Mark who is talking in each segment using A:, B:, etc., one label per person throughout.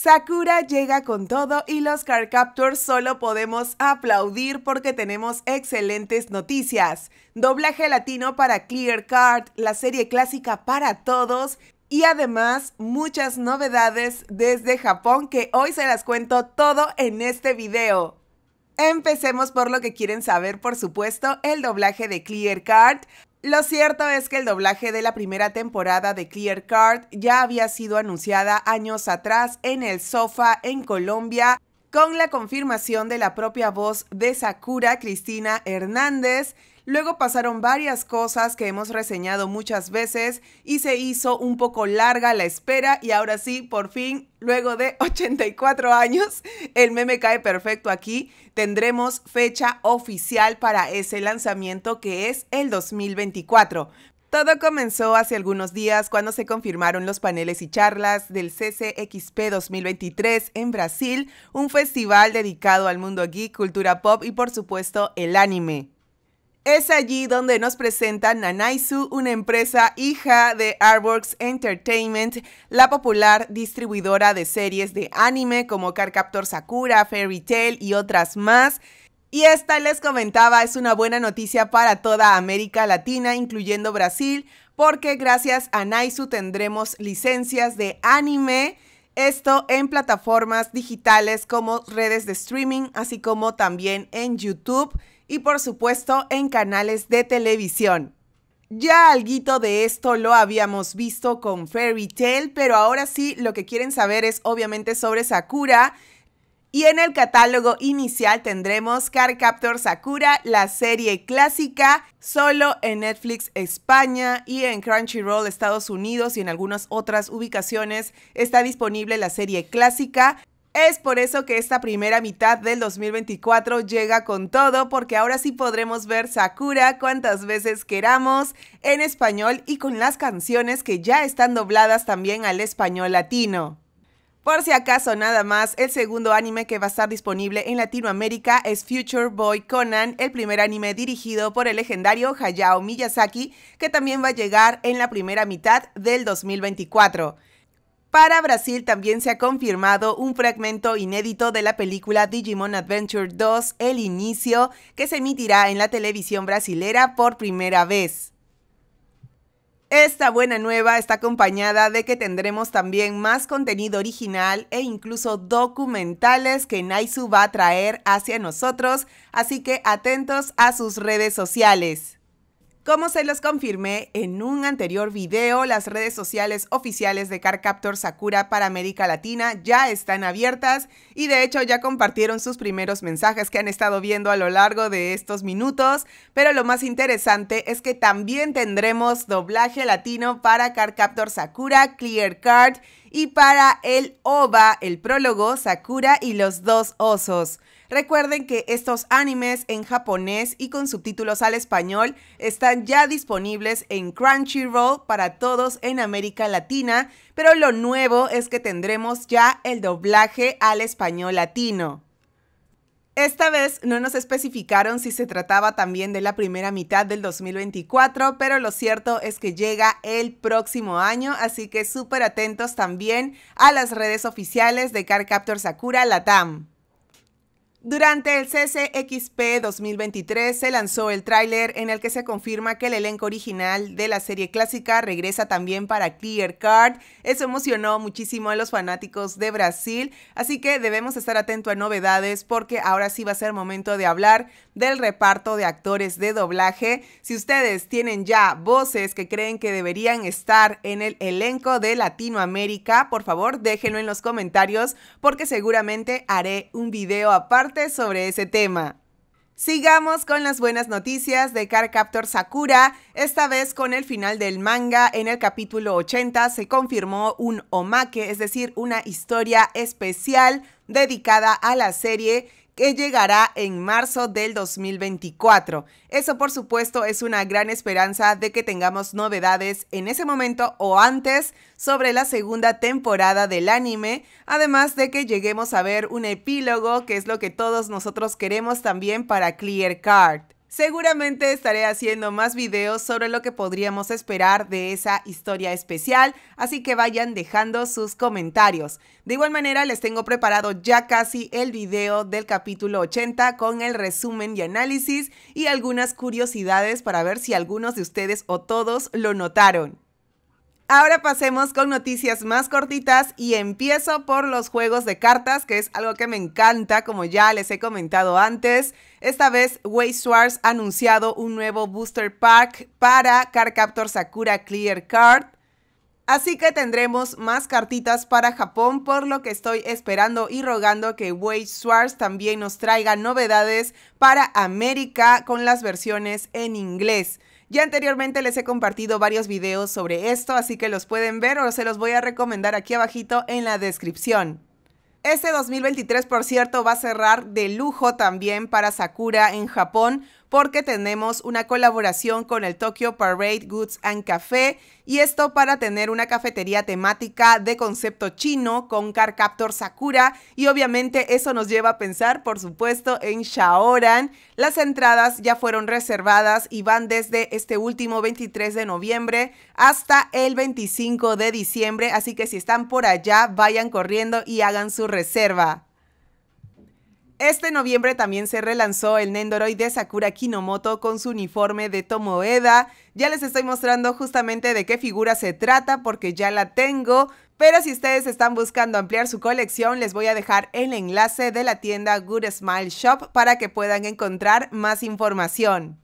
A: Sakura llega con todo y los Captors solo podemos aplaudir porque tenemos excelentes noticias. Doblaje latino para Clear Card, la serie clásica para todos y además muchas novedades desde Japón que hoy se las cuento todo en este video. Empecemos por lo que quieren saber, por supuesto, el doblaje de Clear Card. Lo cierto es que el doblaje de la primera temporada de Clear Card ya había sido anunciada años atrás en el Sofá en Colombia, con la confirmación de la propia voz de Sakura Cristina Hernández, Luego pasaron varias cosas que hemos reseñado muchas veces y se hizo un poco larga la espera y ahora sí, por fin, luego de 84 años, el meme cae perfecto aquí, tendremos fecha oficial para ese lanzamiento que es el 2024. Todo comenzó hace algunos días cuando se confirmaron los paneles y charlas del CCXP 2023 en Brasil, un festival dedicado al mundo geek, cultura pop y por supuesto el anime. Es allí donde nos presentan a una empresa hija de Artworks Entertainment, la popular distribuidora de series de anime como Carcaptor Sakura, Fairy Tail y otras más. Y esta, les comentaba, es una buena noticia para toda América Latina, incluyendo Brasil, porque gracias a Naisu tendremos licencias de anime. Esto en plataformas digitales como redes de streaming, así como también en YouTube y por supuesto en canales de televisión. Ya algo de esto lo habíamos visto con Fairy Tail, pero ahora sí lo que quieren saber es obviamente sobre Sakura. Y en el catálogo inicial tendremos Captor Sakura, la serie clásica, solo en Netflix España y en Crunchyroll Estados Unidos y en algunas otras ubicaciones está disponible la serie clásica. Es por eso que esta primera mitad del 2024 llega con todo, porque ahora sí podremos ver Sakura cuantas veces queramos en español y con las canciones que ya están dobladas también al español latino. Por si acaso nada más, el segundo anime que va a estar disponible en Latinoamérica es Future Boy Conan, el primer anime dirigido por el legendario Hayao Miyazaki, que también va a llegar en la primera mitad del 2024. Para Brasil también se ha confirmado un fragmento inédito de la película Digimon Adventure 2, El Inicio, que se emitirá en la televisión brasilera por primera vez. Esta buena nueva está acompañada de que tendremos también más contenido original e incluso documentales que Naisu va a traer hacia nosotros, así que atentos a sus redes sociales. Como se los confirmé en un anterior video, las redes sociales oficiales de CarCaptor Sakura para América Latina ya están abiertas y de hecho ya compartieron sus primeros mensajes que han estado viendo a lo largo de estos minutos, pero lo más interesante es que también tendremos doblaje latino para CarCaptor Sakura, Clear Card y para el OVA, el prólogo Sakura y los dos osos. Recuerden que estos animes en japonés y con subtítulos al español están ya disponibles en Crunchyroll para todos en América Latina, pero lo nuevo es que tendremos ya el doblaje al español latino. Esta vez no nos especificaron si se trataba también de la primera mitad del 2024, pero lo cierto es que llega el próximo año, así que súper atentos también a las redes oficiales de Car Sakura Latam. Durante el CCXP 2023 se lanzó el tráiler en el que se confirma que el elenco original de la serie clásica regresa también para Clear Card. Eso emocionó muchísimo a los fanáticos de Brasil, así que debemos estar atentos a novedades porque ahora sí va a ser momento de hablar del reparto de actores de doblaje. Si ustedes tienen ya voces que creen que deberían estar en el elenco de Latinoamérica, por favor déjenlo en los comentarios porque seguramente haré un video aparte sobre ese tema. Sigamos con las buenas noticias de Captor Sakura, esta vez con el final del manga. En el capítulo 80 se confirmó un omake, es decir, una historia especial dedicada a la serie que llegará en marzo del 2024. Eso por supuesto es una gran esperanza de que tengamos novedades en ese momento o antes sobre la segunda temporada del anime, además de que lleguemos a ver un epílogo, que es lo que todos nosotros queremos también para Clear Card. Seguramente estaré haciendo más videos sobre lo que podríamos esperar de esa historia especial, así que vayan dejando sus comentarios. De igual manera, les tengo preparado ya casi el video del capítulo 80 con el resumen y análisis y algunas curiosidades para ver si algunos de ustedes o todos lo notaron. Ahora pasemos con noticias más cortitas y empiezo por los juegos de cartas, que es algo que me encanta, como ya les he comentado antes. Esta vez, Way ha anunciado un nuevo Booster Pack para Card Sakura Clear Card. Así que tendremos más cartitas para Japón, por lo que estoy esperando y rogando que Way Swartz también nos traiga novedades para América con las versiones en inglés. Ya anteriormente les he compartido varios videos sobre esto, así que los pueden ver o se los voy a recomendar aquí abajito en la descripción. Este 2023, por cierto, va a cerrar de lujo también para Sakura en Japón porque tenemos una colaboración con el Tokyo Parade Goods and Café y esto para tener una cafetería temática de concepto chino con Captor Sakura y obviamente eso nos lleva a pensar por supuesto en Shaoran. Las entradas ya fueron reservadas y van desde este último 23 de noviembre hasta el 25 de diciembre, así que si están por allá vayan corriendo y hagan su reserva. Este noviembre también se relanzó el Nendoroid de Sakura Kinomoto con su uniforme de Tomoeda. Ya les estoy mostrando justamente de qué figura se trata porque ya la tengo. Pero si ustedes están buscando ampliar su colección, les voy a dejar el enlace de la tienda Good Smile Shop para que puedan encontrar más información.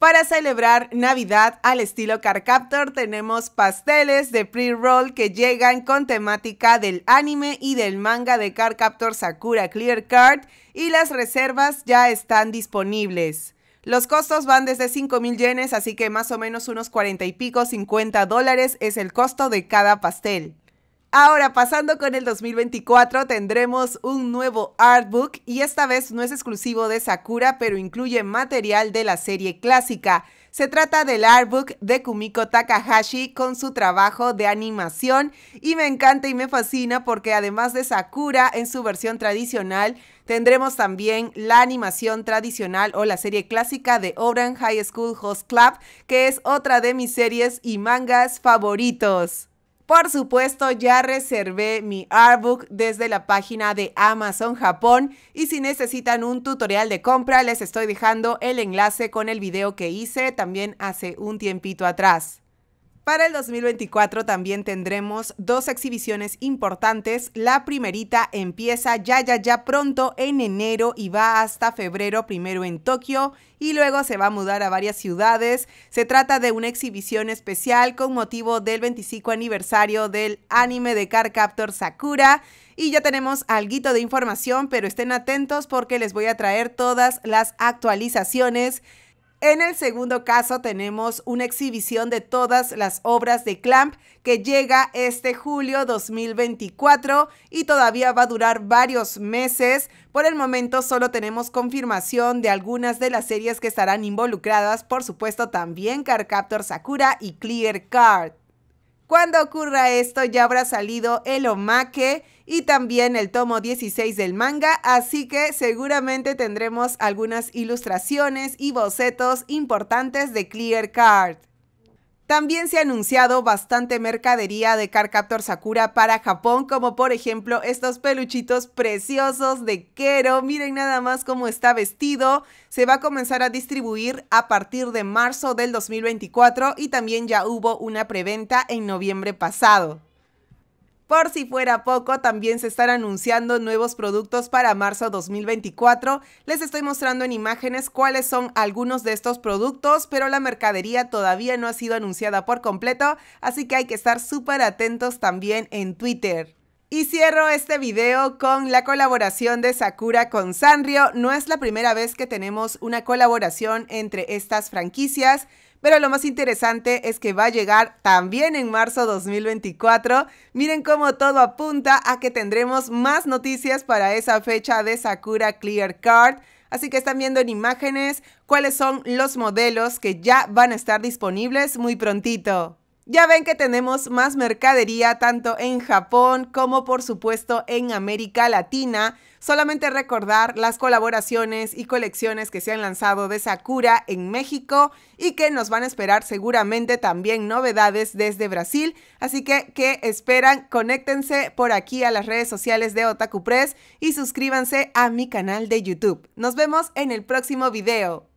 A: Para celebrar Navidad al estilo Captor tenemos pasteles de pre-roll que llegan con temática del anime y del manga de Captor Sakura Clear Card y las reservas ya están disponibles. Los costos van desde 5.000 yenes, así que más o menos unos 40 y pico, 50 dólares es el costo de cada pastel. Ahora, pasando con el 2024, tendremos un nuevo artbook y esta vez no es exclusivo de Sakura, pero incluye material de la serie clásica. Se trata del artbook de Kumiko Takahashi con su trabajo de animación y me encanta y me fascina porque además de Sakura en su versión tradicional, tendremos también la animación tradicional o la serie clásica de Oran High School Host Club, que es otra de mis series y mangas favoritos. Por supuesto, ya reservé mi artbook desde la página de Amazon Japón y si necesitan un tutorial de compra, les estoy dejando el enlace con el video que hice también hace un tiempito atrás. Para el 2024 también tendremos dos exhibiciones importantes. La primerita empieza ya, ya, ya pronto en enero y va hasta febrero, primero en Tokio y luego se va a mudar a varias ciudades. Se trata de una exhibición especial con motivo del 25 aniversario del anime de Car Sakura. Y ya tenemos algo de información, pero estén atentos porque les voy a traer todas las actualizaciones en el segundo caso tenemos una exhibición de todas las obras de Clamp que llega este julio 2024 y todavía va a durar varios meses. Por el momento solo tenemos confirmación de algunas de las series que estarán involucradas, por supuesto también Cardcaptor Sakura y Clear Card. Cuando ocurra esto ya habrá salido el omake y también el tomo 16 del manga, así que seguramente tendremos algunas ilustraciones y bocetos importantes de Clear Card. También se ha anunciado bastante mercadería de Cardcaptor Sakura para Japón, como por ejemplo estos peluchitos preciosos de Kero. Miren nada más cómo está vestido. Se va a comenzar a distribuir a partir de marzo del 2024 y también ya hubo una preventa en noviembre pasado. Por si fuera poco, también se están anunciando nuevos productos para marzo 2024. Les estoy mostrando en imágenes cuáles son algunos de estos productos, pero la mercadería todavía no ha sido anunciada por completo, así que hay que estar súper atentos también en Twitter. Y cierro este video con la colaboración de Sakura con Sanrio. No es la primera vez que tenemos una colaboración entre estas franquicias. Pero lo más interesante es que va a llegar también en marzo 2024. Miren cómo todo apunta a que tendremos más noticias para esa fecha de Sakura Clear Card. Así que están viendo en imágenes cuáles son los modelos que ya van a estar disponibles muy prontito. Ya ven que tenemos más mercadería tanto en Japón como por supuesto en América Latina. Solamente recordar las colaboraciones y colecciones que se han lanzado de Sakura en México y que nos van a esperar seguramente también novedades desde Brasil. Así que, ¿qué esperan? Conéctense por aquí a las redes sociales de Otaku Press y suscríbanse a mi canal de YouTube. Nos vemos en el próximo video.